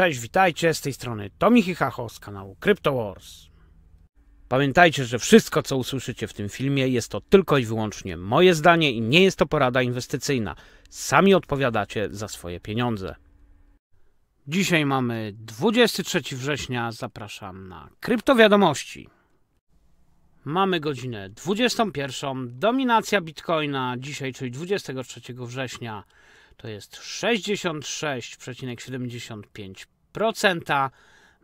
Cześć, witajcie z tej strony Tomi Hichacho z kanału Crypto Wars. Pamiętajcie, że wszystko co usłyszycie w tym filmie jest to tylko i wyłącznie moje zdanie i nie jest to porada inwestycyjna. Sami odpowiadacie za swoje pieniądze. Dzisiaj mamy 23 września, zapraszam na kryptowiadomości. Mamy godzinę 21. Dominacja Bitcoina dzisiaj, czyli 23 września, to jest 66,75 procenta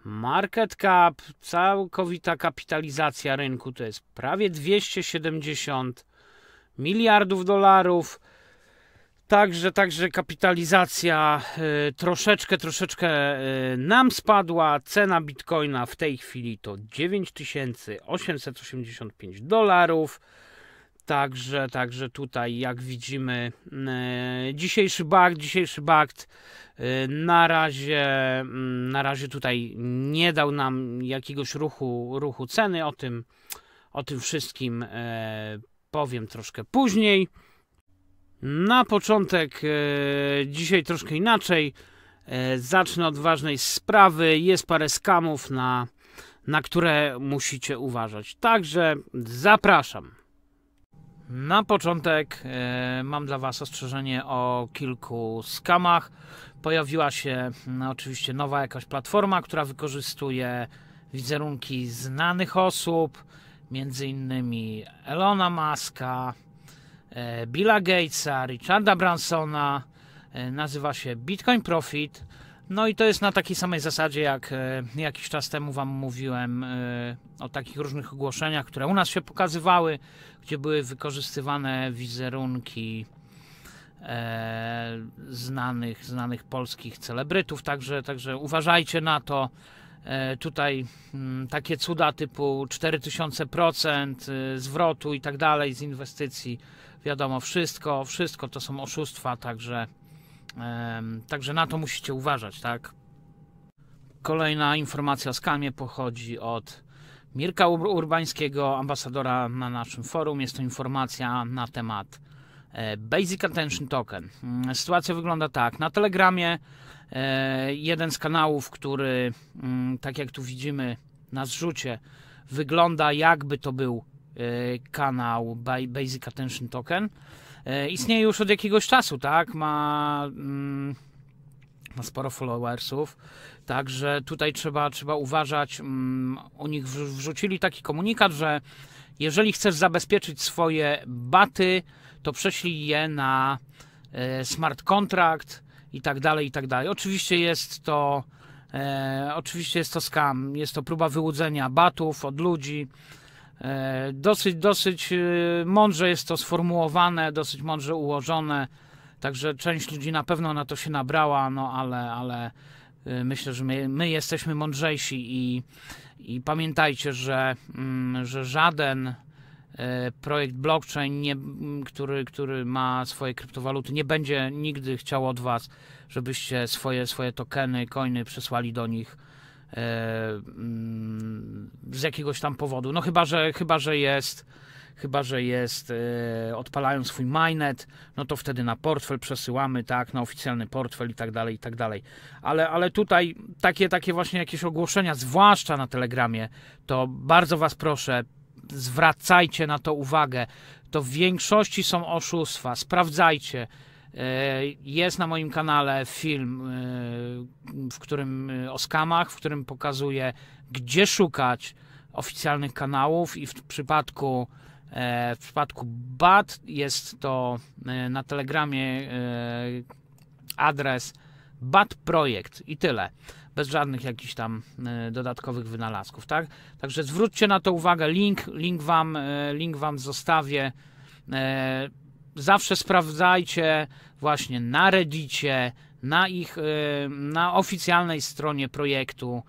Market cap, całkowita kapitalizacja rynku to jest prawie 270 miliardów dolarów. Także, także kapitalizacja y, troszeczkę, troszeczkę y, nam spadła. Cena bitcoina w tej chwili to 9885 dolarów. Także, także tutaj, jak widzimy, mm, e, dzisiejszy bakt, dzisiejszy bug e, na razie, mm, na razie tutaj nie dał nam jakiegoś ruchu, ruchu ceny. O tym, o tym wszystkim e, powiem troszkę później. Na początek dzisiaj troszkę inaczej. Zacznę od ważnej sprawy. Jest parę skamów, na, na które musicie uważać. Także zapraszam. Na początek e, mam dla Was ostrzeżenie o kilku skamach. Pojawiła się no, oczywiście nowa jakaś platforma, która wykorzystuje wizerunki znanych osób, między innymi Elona Muska, e, Billa Gatesa, Richarda Bransona. E, nazywa się Bitcoin Profit. No i to jest na takiej samej zasadzie, jak e, jakiś czas temu Wam mówiłem e, o takich różnych ogłoszeniach, które u nas się pokazywały, gdzie były wykorzystywane wizerunki e, znanych, znanych polskich celebrytów. Także, także uważajcie na to. Tutaj mm, takie cuda typu 4000% zwrotu i tak dalej z inwestycji. Wiadomo, wszystko, wszystko to są oszustwa, także Także na to musicie uważać, tak? Kolejna informacja z Kamie pochodzi od Mirka Urbańskiego, ambasadora na naszym forum. Jest to informacja na temat e, Basic Attention Token. Mm, sytuacja wygląda tak. Na Telegramie e, jeden z kanałów, który, mm, tak jak tu widzimy na zrzucie, wygląda jakby to był e, kanał Basic Attention Token. E, istnieje już od jakiegoś czasu, tak? Ma, mm, ma sporo followersów. Także tutaj trzeba, trzeba uważać. Mm, u nich wrzucili taki komunikat, że jeżeli chcesz zabezpieczyć swoje baty, to prześlij je na e, smart contract i tak dalej, i tak dalej. Oczywiście jest to e, oczywiście jest to scam, jest to próba wyłudzenia batów od ludzi. E, dosyć, dosyć e, mądrze jest to sformułowane, dosyć mądrze ułożone, także część ludzi na pewno na to się nabrała, no ale, ale e, myślę, że my, my jesteśmy mądrzejsi i, i pamiętajcie, że, mm, że żaden projekt blockchain, nie, który, który ma swoje kryptowaluty, nie będzie nigdy chciał od Was, żebyście swoje, swoje tokeny, coiny przesłali do nich E, mm, z jakiegoś tam powodu. No chyba, że, chyba, że jest chyba że jest, e, odpalają swój mainet, no to wtedy na portfel przesyłamy, tak, na oficjalny portfel i tak dalej, i tak dalej. Ale, ale tutaj takie, takie właśnie jakieś ogłoszenia, zwłaszcza na Telegramie, to bardzo Was proszę, zwracajcie na to uwagę. To w większości są oszustwa, sprawdzajcie. E, jest na moim kanale film, e, w którym e, o skamach, w którym pokazuję, gdzie szukać oficjalnych kanałów i w przypadku w przypadku BAT jest to na Telegramie adres BAT Projekt i tyle. Bez żadnych jakichś tam dodatkowych wynalazków, tak? Także zwróćcie na to uwagę. Link, link wam, link wam zostawię zawsze sprawdzajcie właśnie na Reddicie, na ich y, na oficjalnej stronie projektu,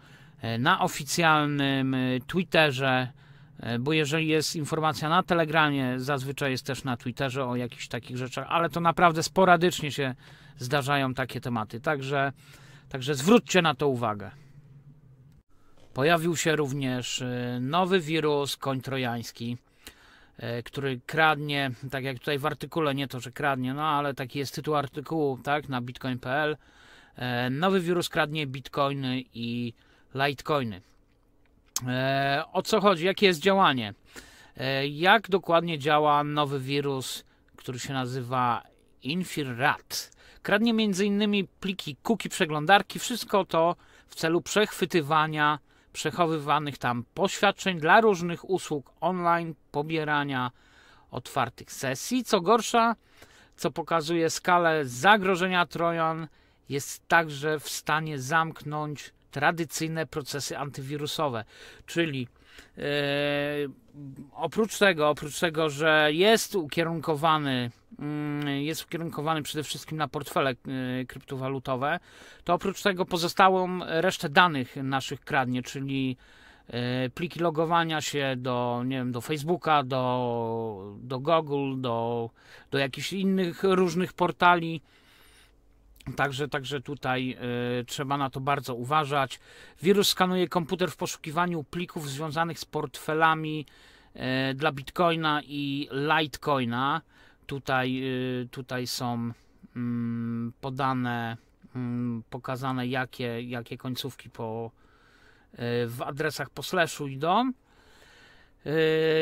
y, na oficjalnym y, Twitterze, bo jeżeli jest informacja na Telegramie, zazwyczaj jest też na Twitterze o jakichś takich rzeczach, ale to naprawdę sporadycznie się zdarzają takie tematy. Także, także zwróćcie na to uwagę. Pojawił się również nowy wirus trojański. E, który kradnie, tak jak tutaj w artykule, nie to, że kradnie, no ale taki jest tytuł artykułu, tak, na bitcoin.pl. E, nowy wirus kradnie bitcoiny i litecoiny. E, o co chodzi? Jakie jest działanie? Jak dokładnie działa nowy wirus, który się nazywa Infirat? Kradnie m.in. pliki kuki przeglądarki, wszystko to w celu przechwytywania przechowywanych tam poświadczeń dla różnych usług online, pobierania otwartych sesji. Co gorsza, co pokazuje skalę zagrożenia Trojan, jest także w stanie zamknąć tradycyjne procesy antywirusowe, czyli E, oprócz tego, oprócz tego, że jest ukierunkowany, mm, jest ukierunkowany przede wszystkim na portfele e, kryptowalutowe, to oprócz tego pozostałą resztę danych naszych kradnie, czyli e, pliki logowania się do, nie wiem, do Facebooka, do, do Google, do, do jakichś innych różnych portali. Także, także tutaj y, trzeba na to bardzo uważać. Wirus skanuje komputer w poszukiwaniu plików związanych z portfelami y, dla Bitcoina i Litecoina. Tutaj, y, tutaj są mm, podane, mm, pokazane jakie, jakie końcówki po, w adresach po slashu idą.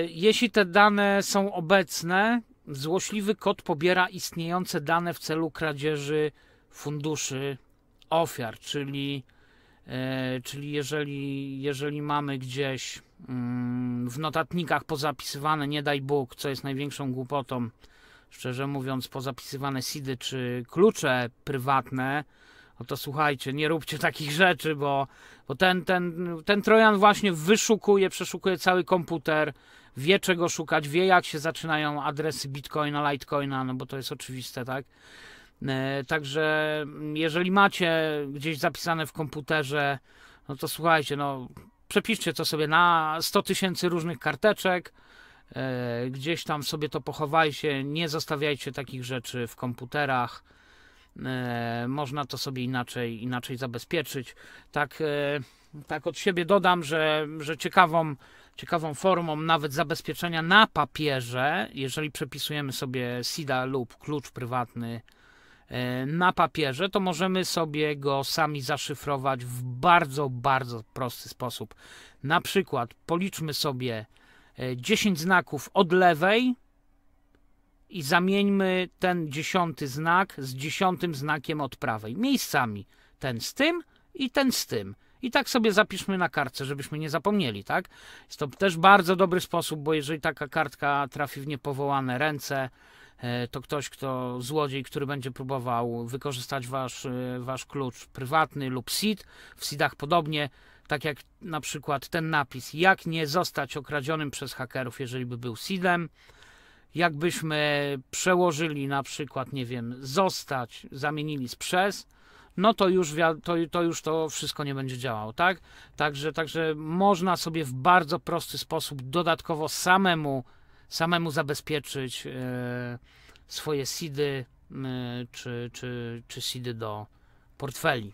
Jeśli te dane są obecne, złośliwy kod pobiera istniejące dane w celu kradzieży funduszy ofiar, czyli, e, czyli jeżeli, jeżeli mamy gdzieś mm, w notatnikach pozapisywane, nie daj Bóg, co jest największą głupotą, szczerze mówiąc, pozapisywane SIDy czy klucze prywatne, no to słuchajcie, nie róbcie takich rzeczy, bo, bo ten, ten, ten Trojan właśnie wyszukuje, przeszukuje cały komputer, wie czego szukać, wie jak się zaczynają adresy Bitcoina, Litecoina, no bo to jest oczywiste, tak? E, także mm, jeżeli macie gdzieś zapisane w komputerze, no to słuchajcie, no przepiszcie to sobie na 100 tysięcy różnych karteczek, e, gdzieś tam sobie to pochowajcie, nie zostawiajcie takich rzeczy w komputerach. E, można to sobie inaczej, inaczej zabezpieczyć. Tak, tak od siebie dodam, że, że ciekawą, ciekawą formą nawet zabezpieczenia na papierze, jeżeli przepisujemy sobie SIDA lub klucz prywatny E, na papierze, to możemy sobie go sami zaszyfrować w bardzo, bardzo prosty sposób. Na przykład policzmy sobie 10 e, znaków od lewej i zamieńmy ten dziesiąty znak z dziesiątym znakiem od prawej. Miejscami ten z tym i ten z tym. I tak sobie zapiszmy na kartce, żebyśmy nie zapomnieli, tak? Jest to też bardzo dobry sposób, bo jeżeli taka kartka trafi w niepowołane ręce, E, to ktoś, kto złodziej, który będzie próbował wykorzystać wasz, e, wasz klucz prywatny lub SID. W SIDach podobnie, tak jak na przykład ten napis, jak nie zostać okradzionym przez hakerów, jeżeli by był SIDem. Jakbyśmy przełożyli na przykład, nie wiem, zostać, zamienili z przez, no to już, to, to już to wszystko nie będzie działało, tak? Także, także można sobie w bardzo prosty sposób dodatkowo samemu samemu zabezpieczyć e, swoje SIDy e, czy, czy, czy SIDy do portfeli.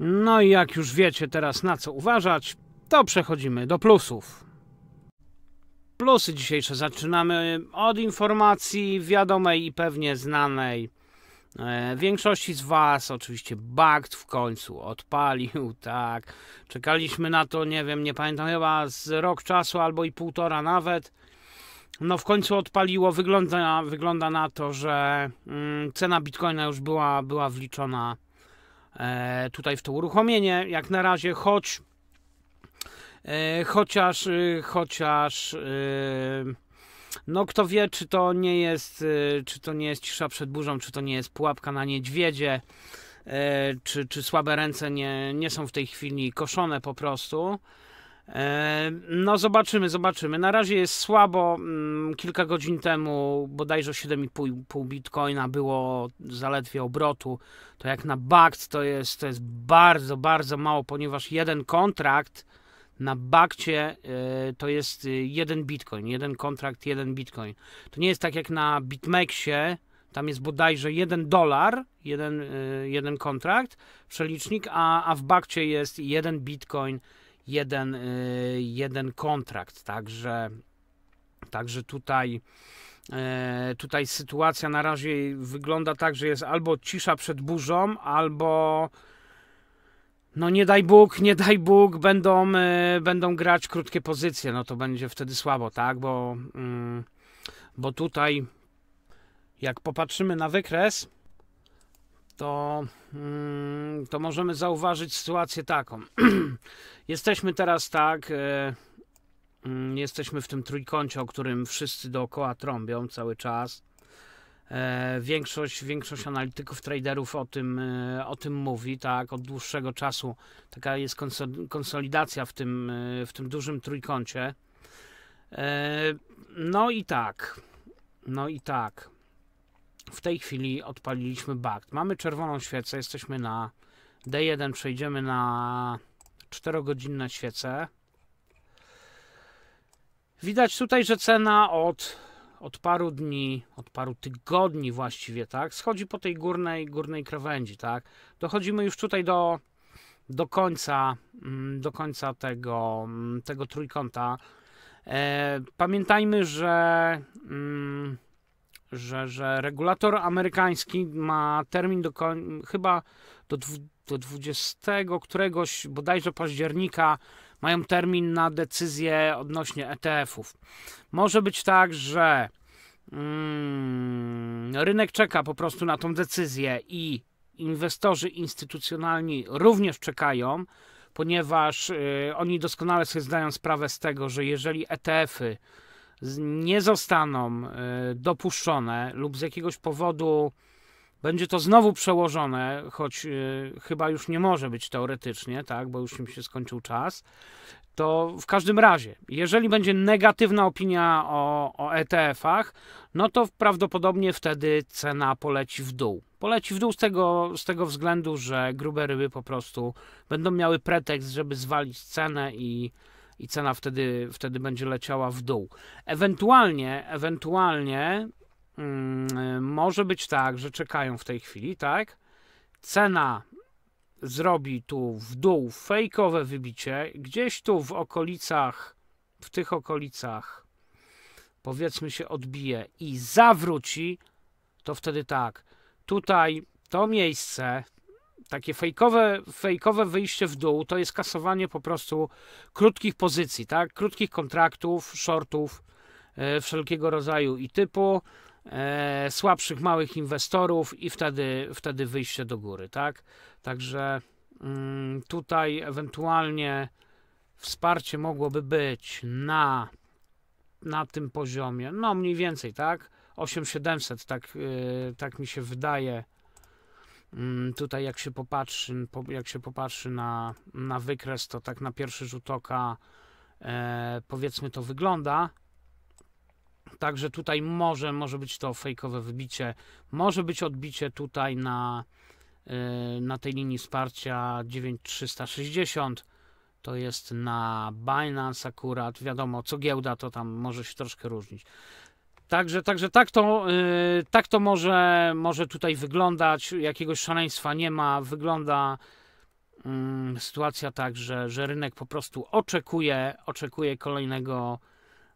No i jak już wiecie teraz na co uważać, to przechodzimy do plusów. Plusy dzisiejsze zaczynamy od informacji wiadomej i pewnie znanej E, większości z Was oczywiście Bakt w końcu odpalił, tak. Czekaliśmy na to, nie wiem, nie pamiętam, chyba z rok czasu albo i półtora nawet. No w końcu odpaliło, wygląda, wygląda na to, że mm, cena Bitcoina już była, była wliczona e, tutaj w to uruchomienie, jak na razie, choć e, chociaż, e, chociaż y, no kto wie, czy to nie jest, y, czy to nie jest cisza przed burzą, czy to nie jest pułapka na niedźwiedzie, y, czy, czy słabe ręce nie, nie są w tej chwili koszone po prostu. Y, no, zobaczymy, zobaczymy. Na razie jest słabo. Mm, kilka godzin temu bodajże 7,5 bitcoina było zaledwie obrotu. To jak na bakt, to jest, to jest bardzo, bardzo mało, ponieważ jeden kontrakt na bakcie e, to jest e, jeden bitcoin, jeden kontrakt, jeden bitcoin. To nie jest tak jak na BitMEXie, tam jest bodajże jeden dolar, jeden, e, jeden kontrakt, przelicznik, a, a w bakcie jest jeden bitcoin, jeden, jeden kontrakt. Także, także tutaj. Tutaj sytuacja na razie wygląda tak, że jest albo cisza przed burzą, albo no nie daj Bóg, nie daj Bóg, będą, e, będą grać krótkie pozycje, no to będzie wtedy słabo, tak? Bo, mm, bo tutaj, jak popatrzymy na wykres, to, mm, to możemy zauważyć sytuację taką. jesteśmy teraz tak, e, mm, jesteśmy w tym trójkącie, o którym wszyscy dookoła trąbią cały czas. E, większość, większość analityków, traderów o tym, e, o tym mówi, tak, od dłuższego czasu taka jest konsolidacja w tym, e, w tym dużym trójkącie. No i tak, no i tak. W tej chwili odpaliliśmy BACT. Mamy czerwoną świecę, jesteśmy na D1, przejdziemy na 4-godzinne świece. Widać tutaj, że cena od od paru dni, od paru tygodni właściwie, tak, schodzi po tej górnej, górnej krawędzi, tak. Dochodzimy już tutaj do, do końca, mm, do końca tego, mm, tego trójkąta. E, pamiętajmy, że, mm, że, że regulator amerykański ma termin do chyba do, do 20 któregoś bodajże października mają termin na decyzję odnośnie ETF-ów. Może być tak, że mm, rynek czeka po prostu na tą decyzję i inwestorzy instytucjonalni również czekają, ponieważ y, oni doskonale sobie zdają sprawę z tego, że jeżeli ETF-y nie zostaną y, dopuszczone lub z jakiegoś powodu będzie to znowu przełożone, choć y, chyba już nie może być teoretycznie, tak, bo już im się skończył czas. To w każdym razie, jeżeli będzie negatywna opinia o, o ETF-ach, no to prawdopodobnie wtedy cena poleci w dół. Poleci w dół z tego, z tego względu, że grube ryby po prostu będą miały pretekst, żeby zwalić cenę i, i cena wtedy, wtedy będzie leciała w dół. Ewentualnie, ewentualnie Mm, y, może być tak, że czekają w tej chwili, tak? Cena zrobi tu w dół fejkowe wybicie, gdzieś tu w okolicach, w tych okolicach, powiedzmy się odbije i zawróci, to wtedy tak, tutaj to miejsce, takie fejkowe, fejkowe wyjście w dół, to jest kasowanie po prostu krótkich pozycji, tak? Krótkich kontraktów, shortów, yy, wszelkiego rodzaju i typu. E, słabszych małych inwestorów i wtedy, wtedy wyjście do góry, tak? Także mm, tutaj ewentualnie wsparcie mogłoby być na, na tym poziomie, no mniej więcej, tak? 8700, tak, e, tak mi się wydaje. Mm, tutaj jak się popatrzy, jak się popatrzy na, na wykres, to tak na pierwszy rzut oka e, powiedzmy to wygląda. Także tutaj może, może być to fejkowe wybicie, może być odbicie tutaj na, e, na tej linii wsparcia 9360. To jest na Binance akurat. Wiadomo, co giełda to tam może się troszkę różnić. Także, także tak to, e, tak to może, może tutaj wyglądać. Jakiegoś szaleństwa nie ma. Wygląda mm, sytuacja tak, że, że rynek po prostu oczekuje, oczekuje kolejnego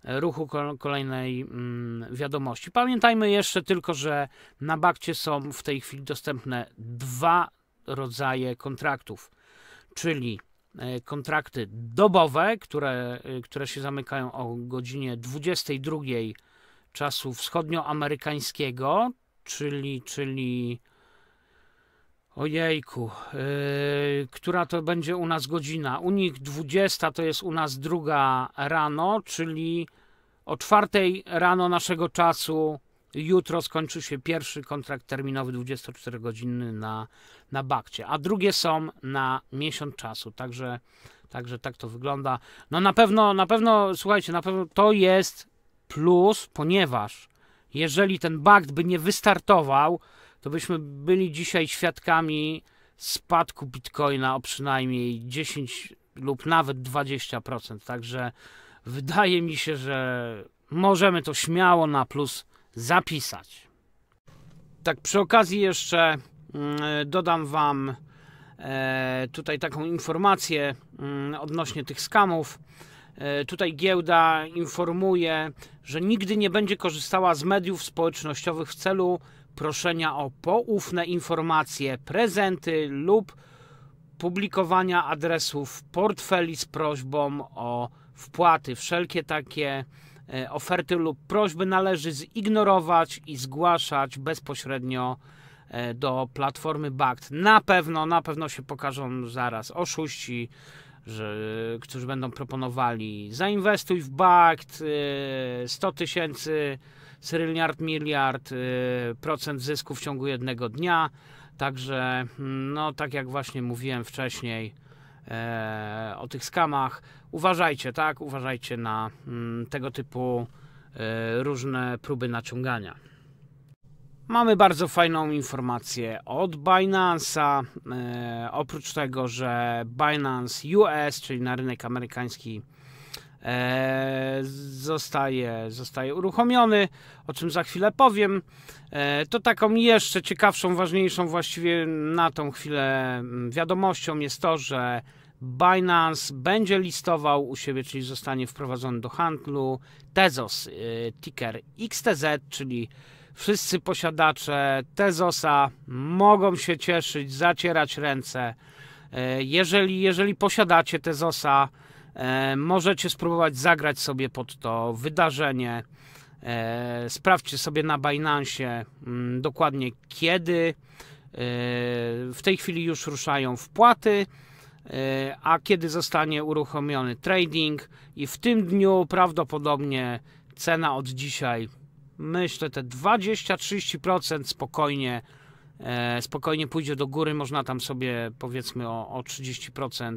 ruchu kolejnej mm, wiadomości. Pamiętajmy jeszcze tylko, że na bakcie są w tej chwili dostępne dwa rodzaje kontraktów, czyli e, kontrakty dobowe, które, e, które się zamykają o godzinie 22 czasu wschodnioamerykańskiego, czyli, czyli Ojejku, yy, która to będzie u nas godzina? U nich 20 to jest u nas druga rano, czyli o czwartej rano naszego czasu jutro skończy się pierwszy kontrakt terminowy 24-godzinny na, na bakcie, a drugie są na miesiąc czasu, także, także tak to wygląda. No na pewno, na pewno, słuchajcie, na pewno to jest plus, ponieważ jeżeli ten bakt by nie wystartował, to byśmy byli dzisiaj świadkami spadku bitcoina o przynajmniej 10 lub nawet 20%. Także wydaje mi się, że możemy to śmiało na plus zapisać. Tak, przy okazji jeszcze mm, e, dodam Wam e, tutaj taką informację mm, odnośnie tych skamów. E, tutaj giełda informuje, że nigdy nie będzie korzystała z mediów społecznościowych w celu proszenia o poufne informacje, prezenty lub publikowania adresów portfeli z prośbą o wpłaty, wszelkie takie e, oferty lub prośby należy zignorować i zgłaszać bezpośrednio e, do platformy BACT. Na pewno, na pewno się pokażą zaraz oszuści, że, którzy będą proponowali zainwestuj w BACT 100 e, tysięcy, syrylniard, miliard, procent zysku w ciągu jednego dnia. Także, mm, no tak jak właśnie mówiłem wcześniej e, o tych skamach, uważajcie, tak? Uważajcie na mm, tego typu e, różne próby naciągania. Mamy bardzo fajną informację od Binance'a. E, oprócz tego, że Binance US, czyli na rynek amerykański, e, zostaje, zostaje uruchomiony, o czym za chwilę powiem. to taką jeszcze ciekawszą, ważniejszą właściwie na tą chwilę mm, wiadomością jest to, że Binance będzie listował u siebie, czyli zostanie wprowadzony do handlu. Tezos, y, ticker XTZ, czyli wszyscy posiadacze Tezosa mogą się cieszyć, zacierać ręce. Y, jeżeli, jeżeli posiadacie Tezosa, y, możecie spróbować zagrać sobie pod to wydarzenie. Sprawdźcie sobie na Binance mm, dokładnie kiedy. W tej chwili już ruszają wpłaty. E, a kiedy zostanie uruchomiony trading i w tym dniu prawdopodobnie cena od dzisiaj myślę te 20-30% spokojnie e, spokojnie pójdzie do góry, można tam sobie powiedzmy o, o 30%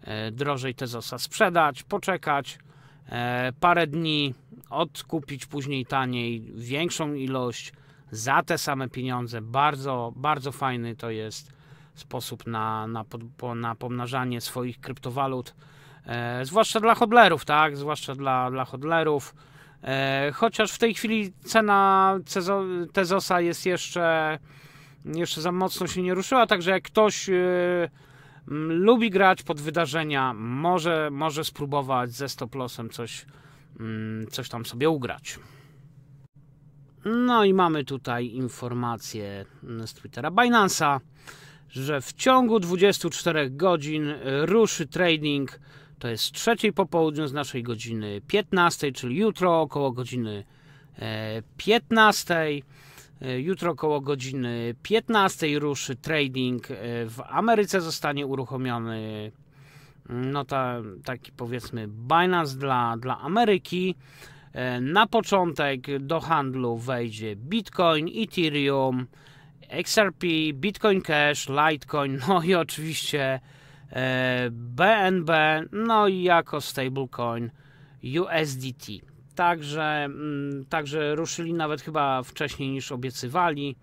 e, drożej te Tezosa sprzedać, poczekać parę dni, odkupić później taniej większą ilość za te same pieniądze. Bardzo, bardzo fajny to jest sposób na, na, na pomnażanie swoich kryptowalut, e, zwłaszcza dla hodlerów, tak? Zwłaszcza dla, dla hodlerów. E, chociaż w tej chwili cena Cezo Tezosa jest jeszcze, jeszcze za mocno się nie ruszyła, także jak ktoś e, m, lubi grać pod wydarzenia, może, może spróbować ze stop lossem coś, coś tam sobie ugrać. No i mamy tutaj informację z Twittera Binance'a że w ciągu 24 godzin e, ruszy trading, to jest trzeciej po południu z naszej godziny 15, czyli jutro około godziny 15. E, e, jutro około godziny 15 ruszy trading. W Ameryce zostanie uruchomiony mm, no ta, taki powiedzmy Binance dla, dla Ameryki. Na początek do handlu wejdzie Bitcoin, Ethereum, XRP, Bitcoin Cash, Litecoin, no i oczywiście BNB, e, no i jako stablecoin USDT. Także, mm, także ruszyli nawet chyba wcześniej niż obiecywali,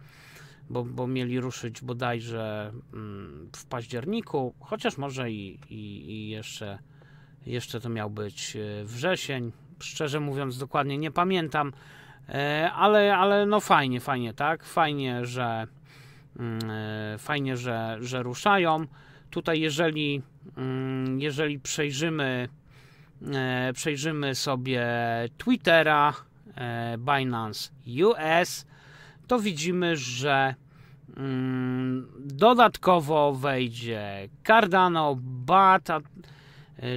bo, bo mieli ruszyć bodajże mm, w październiku, chociaż może i, i, i jeszcze, jeszcze to miał być e, wrzesień. Szczerze mówiąc, dokładnie nie pamiętam. E, ale, ale no fajnie, fajnie, tak? Fajnie, że mm, e, fajnie, że, że ruszają. Tutaj jeżeli, mm, jeżeli przejrzymy, e, przejrzymy sobie Twittera Binance US, to widzimy, że mm, dodatkowo wejdzie Cardano, BAT,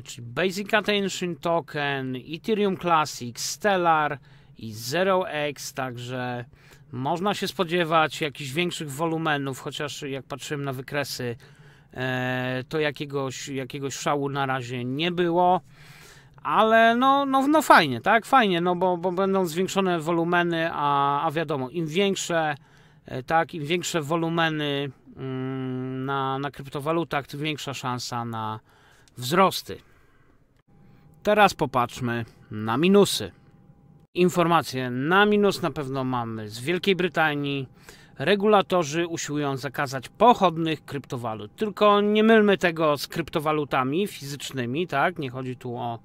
czyli Basic Attention Token, Ethereum Classic, Stellar, i Zero X, także można się spodziewać jakichś większych wolumenów, chociaż jak patrzyłem na wykresy, e, to jakiegoś, jakiegoś szału na razie nie było. Ale no, no, no fajnie, tak? Fajnie, no bo, bo będą zwiększone wolumeny, a, a wiadomo, im większe, e, tak, im większe wolumeny mm, na, na kryptowalutach, tym większa szansa na wzrosty. Teraz popatrzmy na minusy. Informacje na minus na pewno mamy z Wielkiej Brytanii. Regulatorzy usiłują zakazać pochodnych kryptowalut. Tylko nie mylmy tego z kryptowalutami fizycznymi, tak? Nie chodzi tu o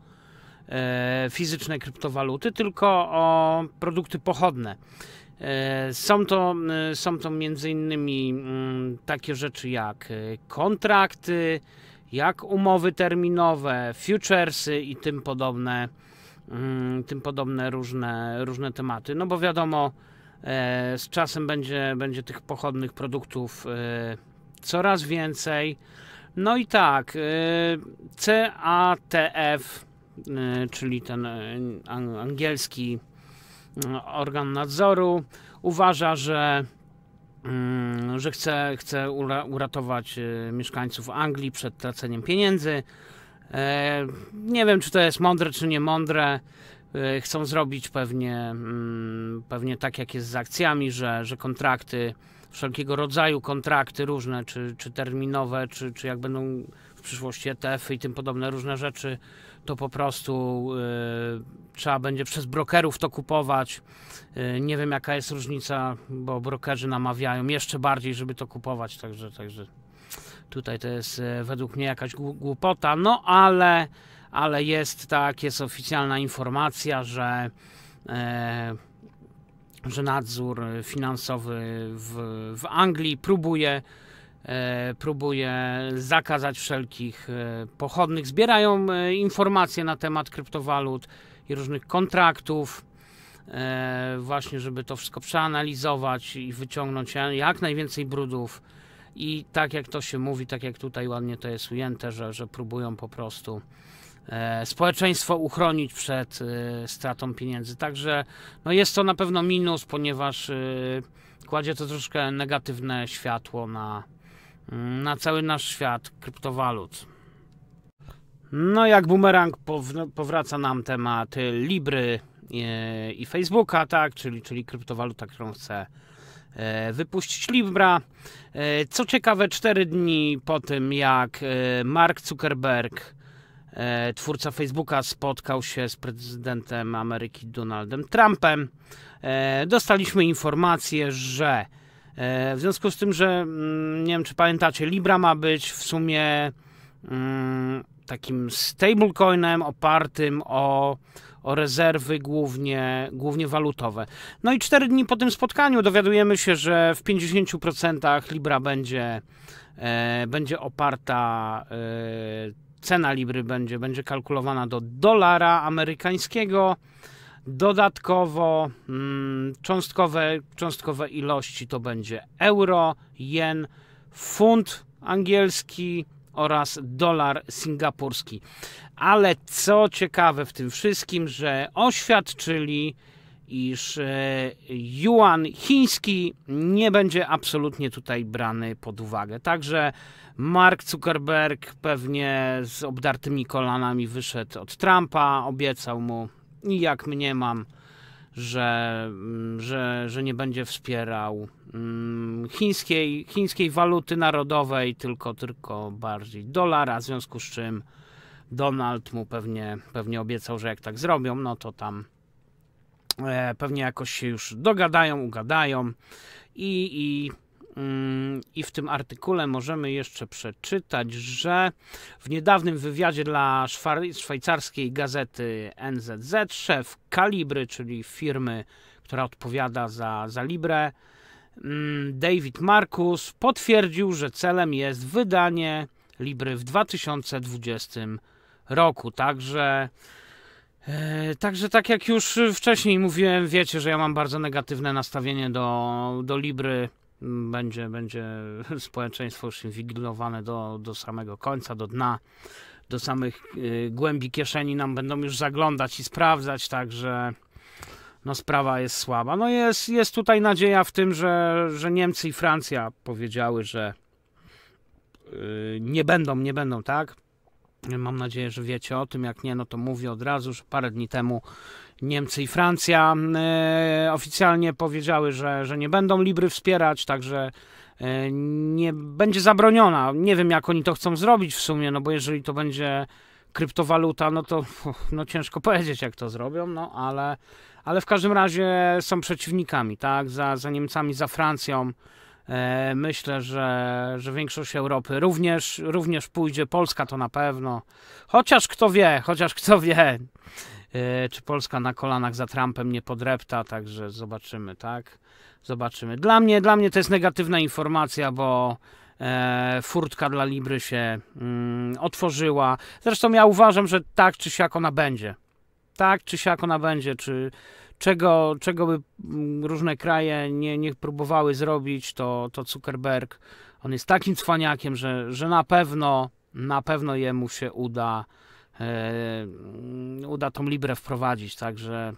e, fizyczne kryptowaluty, tylko o produkty pochodne. E, są to, e, są to między innymi mm, takie rzeczy jak e, kontrakty, jak umowy terminowe, futuresy i tym podobne Mm, tym podobne różne, różne tematy. No bo wiadomo, e, z czasem będzie, będzie tych pochodnych produktów e, coraz więcej. No i tak, e, CATF, czyli ten angielski mm, organ nadzoru, uważa, że, mm, że chce, chce uratować mieszkańców Anglii przed traceniem pieniędzy E, nie wiem, czy to jest mądre, czy nie mądre. E, chcą zrobić pewnie, mm, pewnie tak, jak jest z akcjami, że, że kontrakty, wszelkiego rodzaju kontrakty różne, czy, czy terminowe, czy, czy jak będą w przyszłości ETF-y i tym podobne różne rzeczy, to po prostu y, trzeba będzie przez brokerów to kupować. Y, nie wiem jaka jest różnica, bo brokerzy namawiają jeszcze bardziej, żeby to kupować, także, także Tutaj to jest e, według mnie jakaś głupota, no ale, ale jest tak, jest oficjalna informacja, że, e, że nadzór finansowy w, w Anglii próbuje e, próbuje zakazać wszelkich e, pochodnych. Zbierają informacje na temat kryptowalut i różnych kontraktów, właśnie żeby to wszystko przeanalizować i wyciągnąć jak najwięcej brudów i tak jak to się mówi, tak jak tutaj ładnie to jest ujęte, że, że próbują po prostu e, społeczeństwo uchronić przed e, stratą pieniędzy. Także no jest to na pewno minus, ponieważ e, kładzie to troszkę negatywne światło na, mm, na cały nasz świat kryptowalut. No jak bumerang powraca nam temat Libry e, i Facebooka, tak, czyli, czyli kryptowaluta, którą chce E, wypuścić Libra. E, co ciekawe, 4 dni po tym, jak e, Mark Zuckerberg, twórca Facebooka, spotkał się z prezydentem Ameryki Donaldem Trumpem, dostaliśmy informację, że w związku z tym, że mm, nie wiem, czy pamiętacie, Libra ma być w sumie mm, takim stablecoinem opartym o o rezerwy głównie, głównie walutowe. No i cztery dni po tym spotkaniu dowiadujemy się, że w 50% Libra będzie, e, będzie oparta, e, cena Libry będzie, będzie kalkulowana do dolara amerykańskiego. Dodatkowo mm, cząstkowe, cząstkowe ilości to będzie euro, jen, funt angielski, oraz dolar singapurski. Ale co ciekawe w tym wszystkim, że oświadczyli, iż e, yuan chiński nie będzie absolutnie tutaj brany pod uwagę. Także Mark Zuckerberg pewnie z obdartymi kolanami wyszedł od Trumpa, obiecał mu i jak mnie mam że, mm, że, że nie będzie wspierał mm, chińskiej, chińskiej waluty narodowej, tylko, tylko bardziej dolara, w związku z czym Donald mu pewnie, pewnie obiecał, że jak tak zrobią, no to tam e, pewnie jakoś się już dogadają, ugadają i, i Mm, I w tym artykule możemy jeszcze przeczytać, że w niedawnym wywiadzie dla szwajcarskiej gazety NZZ szef Kalibry, czyli firmy, która odpowiada za, za Libre, mm, David Markus potwierdził, że celem jest wydanie Libry w 2020 roku. Także. E, także tak jak już wcześniej mówiłem, wiecie, że ja mam bardzo negatywne nastawienie do, do Libry będzie, będzie społeczeństwo już inwigilowane do, do samego końca, do dna, do samych y, głębi kieszeni nam będą już zaglądać i sprawdzać, także no sprawa jest słaba. No jest, jest tutaj nadzieja w tym, że, że Niemcy i Francja powiedziały, że y, nie będą, nie będą, tak? Mam nadzieję, że wiecie o tym. Jak nie, no to mówię od razu, że parę dni temu Niemcy i Francja e, oficjalnie powiedziały, że, że nie będą Libry wspierać, także e, nie będzie zabroniona. Nie wiem, jak oni to chcą zrobić w sumie, no bo jeżeli to będzie kryptowaluta, no to no, no ciężko powiedzieć, jak to zrobią, no ale, ale w każdym razie są przeciwnikami, tak? Za, za Niemcami, za Francją. E, myślę, że, że większość Europy również, również pójdzie, Polska to na pewno. Chociaż kto wie, chociaż kto wie. E, czy Polska na kolanach za Trumpem nie podrepta, także zobaczymy, tak? Zobaczymy. Dla mnie, dla mnie to jest negatywna informacja, bo e, furtka dla Libry się mm, otworzyła. Zresztą ja uważam, że tak czy siak ona będzie. Tak czy siak ona będzie, czy czego, czego by mm, różne kraje nie, nie próbowały zrobić, to, to Zuckerberg, on jest takim cwaniakiem, że, że na pewno, na pewno jemu się uda E, uda tą Librę wprowadzić, także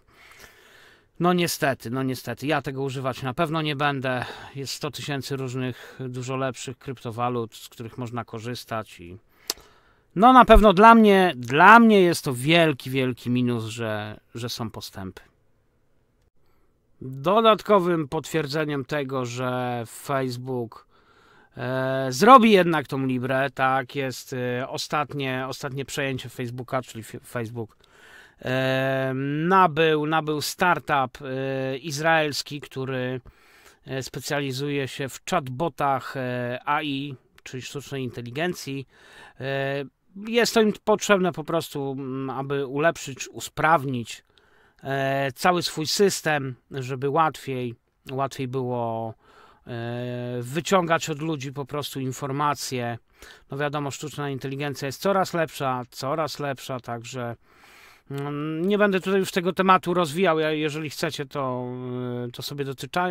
no niestety, no niestety, ja tego używać na pewno nie będę. Jest 100 tysięcy różnych, dużo lepszych kryptowalut, z których można korzystać i no na pewno dla mnie, dla mnie jest to wielki, wielki minus, że, że są postępy. Dodatkowym potwierdzeniem tego, że Facebook E, zrobi jednak tą Librę, tak, jest e, ostatnie, ostatnie przejęcie Facebooka, czyli Facebook e, nabył, nabył startup izraelski, który specjalizuje się w chatbotach AI, czyli sztucznej inteligencji. Jest to im potrzebne po prostu, aby ulepszyć, usprawnić cały swój system, żeby łatwiej, łatwiej było E, wyciągać od ludzi po prostu informacje. No wiadomo, sztuczna inteligencja jest coraz lepsza, coraz lepsza, także mm, nie będę tutaj już tego tematu rozwijał. Ja, jeżeli chcecie, to, e, to sobie dotyka,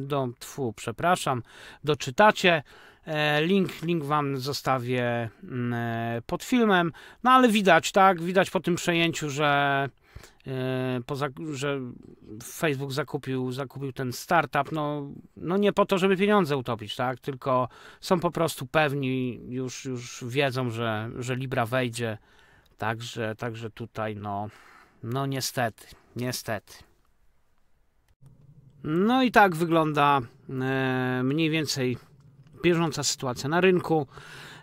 do, tfu, przepraszam, doczytacie. E, link, link wam zostawię mm, pod filmem. No ale widać, tak? Widać po tym przejęciu, że E, poza, że Facebook zakupił, zakupił ten startup, no, no nie po to, żeby pieniądze utopić, tak? Tylko są po prostu pewni, już, już wiedzą, że, że Libra wejdzie. Także, także tutaj, no, no niestety, niestety. No i tak wygląda e, mniej więcej bieżąca sytuacja na rynku.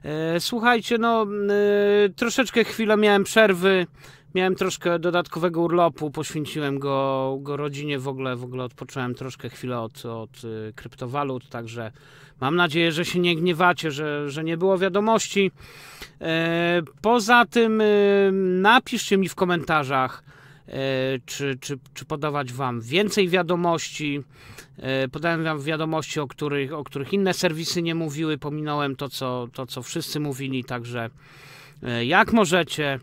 E, słuchajcie, no e, troszeczkę chwilę miałem przerwy Miałem troszkę dodatkowego urlopu, poświęciłem go, go rodzinie w ogóle, w ogóle odpocząłem troszkę chwilę od, od y, kryptowalut, także mam nadzieję, że się nie gniewacie, że, że nie było wiadomości. E, poza tym y, napiszcie mi w komentarzach, e, czy, czy, czy podawać Wam więcej wiadomości. E, podałem Wam wiadomości, o których, o których inne serwisy nie mówiły, pominąłem to co, to, co wszyscy mówili, także jak możecie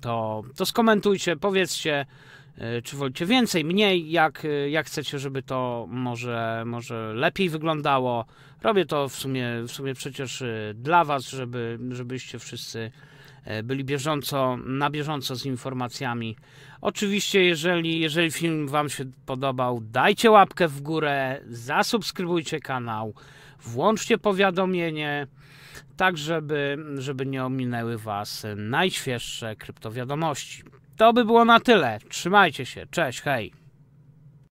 to, to skomentujcie, powiedzcie, e, czy wolicie więcej, mniej, jak, e, jak chcecie, żeby to może, może lepiej wyglądało. Robię to w sumie, w sumie przecież e, dla Was, żeby, żebyście wszyscy byli bieżąco, na bieżąco z informacjami. Oczywiście, jeżeli, jeżeli film Wam się podobał, dajcie łapkę w górę, zasubskrybujcie kanał, włączcie powiadomienie tak żeby, żeby nie ominęły Was najświeższe kryptowiadomości. To by było na tyle. Trzymajcie się. Cześć, hej.